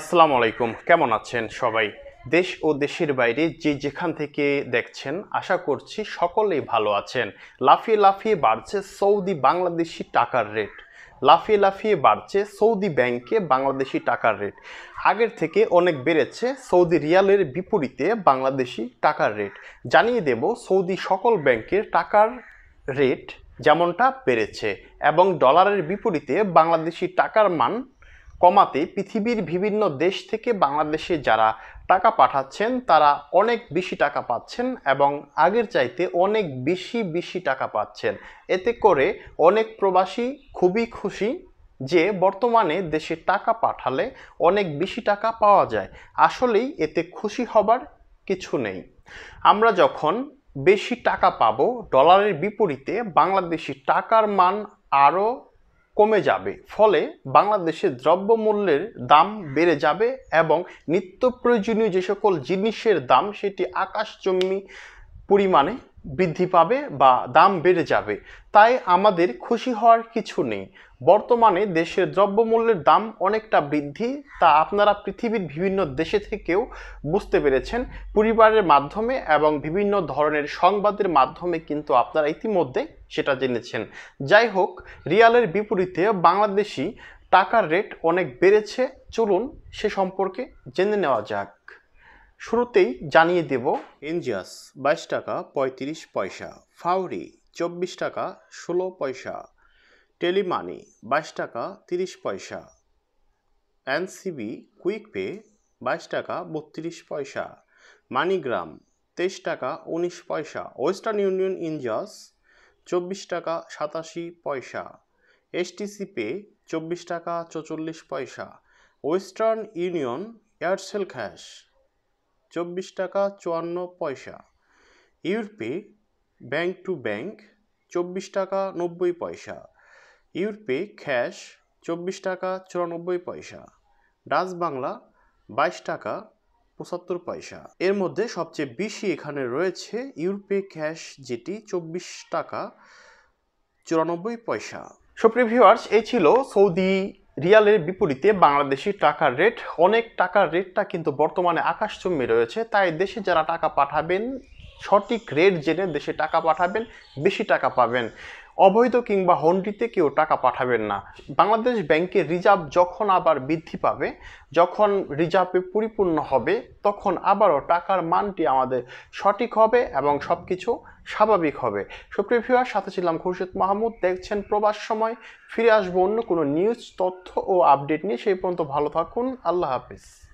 আসসালামু আলাইকুম কেমন আছেন সবাই দেশ ও দেশের বাইরে যে যেখান থেকে দেখছেন আশা করছি সকলেই ভালো আছেন লাফিয়ে লাফিয়ে বাড়ছে সৌদি বাংলাদেশি টাকার রেট লাফিয়ে লাফিয়ে বাড়ছে সৌদি ব্যাংকে বাংলাদেশি টাকার রেট আগের থেকে অনেক বেড়েছে সৌদি রিয়ালের বিপরীতে বাংলাদেশি টাকার রেট জানিয়ে দেব সৌদি সকল ব্যাংকের টাকার রেট যেমনটা বেড়েছে এবং ডলারের বিপরীতে বাংলাদেশি টাকার মান কমাতে পৃথিবীর বিভিন্ন দেশ থেকে বাংলাদেশে যারা টাকা পাঠাচ্ছেন তারা অনেক বেশি টাকা পাচ্ছেন এবং আগের চাইতে অনেক বেশি বেশি টাকা পাচ্ছেন এতে করে অনেক প্রবাসী খুবই খুশি যে বর্তমানে দেশে টাকা পাঠালে অনেক বেশি টাকা পাওয়া যায় আসলেই এতে খুশি হবার কিছু নেই আমরা যখন বেশি টাকা পাবো ডলারের বিপরীতে বাংলাদেশি টাকার মান আরও কমে যাবে ফলে বাংলাদেশে দ্রব্যমূল্যের দাম বেড়ে যাবে এবং নিত্য প্রয়োজনীয় যে সকল জিনিসের দাম সেটি আকাশচম্বী পরিমাণে বৃদ্ধি পাবে বা দাম বেড়ে যাবে তাই আমাদের খুশি হওয়ার কিছু নেই বর্তমানে দেশের দ্রব্যমূল্যের দাম অনেকটা বৃদ্ধি তা আপনারা পৃথিবীর বিভিন্ন দেশে থেকেও বুঝতে পেরেছেন পরিবারের মাধ্যমে এবং বিভিন্ন ধরনের সংবাদের মাধ্যমে কিন্তু আপনারা ইতিমধ্যে সেটা জেনেছেন যাই হোক রিয়ালের বিপরীতে বাংলাদেশি টাকার রেট অনেক বেড়েছে চলুন সে সম্পর্কে জেনে নেওয়া যাক শুরুতেই জানিয়ে দেব এনজিয়াস বাইশ টাকা পঁয়ত্রিশ পয়সা ফাউরি চব্বিশ টাকা ষোলো পয়সা টেলিমানি বাইশ টাকা তিরিশ পয়সা এনসিবি কুইক পে বাইশ টাকা বত্রিশ পয়সা মানিগ্রাম তেইশ টাকা উনিশ পয়সা ওয়েস্টার্ন ইউনিয়ন ইনজাস চব্বিশ টাকা সাতাশি পয়সা এসটিসি পে চব্বিশ টাকা চচল্লিশ পয়সা ওয়েস্টার্ন ইউনিয়ন এয়ারসেল ক্যাশ চব্বিশ টাকা চুয়ান্ন পয়সা ইউরপে ব্যাংক টু ব্যাংক চব্বিশ টাকা নব্বই পয়সা ইউরপে ক্যাশ চব্বিশ টাকা চুরানব্বই পয়সা ডাচ বাংলা বাইশ টাকা পঁচাত্তর পয়সা এর মধ্যে সবচেয়ে বেশি এখানে রয়েছে ইউরোপে ক্যাশ যেটি চব্বিশ টাকা চুরানব্বই পয়সা সুপ্রিয় ভিউয়ার্স এই ছিল সৌদি রিয়ালের বিপরীতে বাংলাদেশি টাকার রেট অনেক টাকার রেটটা কিন্তু বর্তমানে আকাশচুম্বী রয়েছে তাই দেশে যারা টাকা পাঠাবেন সঠিক রেট জেনে দেশে টাকা পাঠাবেন বেশি টাকা পাবেন অবৈধ কিংবা হন্ডিতে কেউ টাকা পাঠাবেন না বাংলাদেশ ব্যাংকের রিজার্ভ যখন আবার বৃদ্ধি পাবে যখন রিজার্ভে পরিপূর্ণ হবে তখন আবারও টাকার মানটি আমাদের সঠিক হবে এবং সব কিছু স্বাভাবিক হবে সুপ্রিয় ভিউয়ার সাথে ছিলাম খুরশেদ মাহমুদ দেখছেন প্রবাস সময় ফিরে আসবো অন্য কোনো নিউজ তথ্য ও আপডেট নিয়ে সেই পর্যন্ত ভালো থাকুন আল্লাহ হাফিজ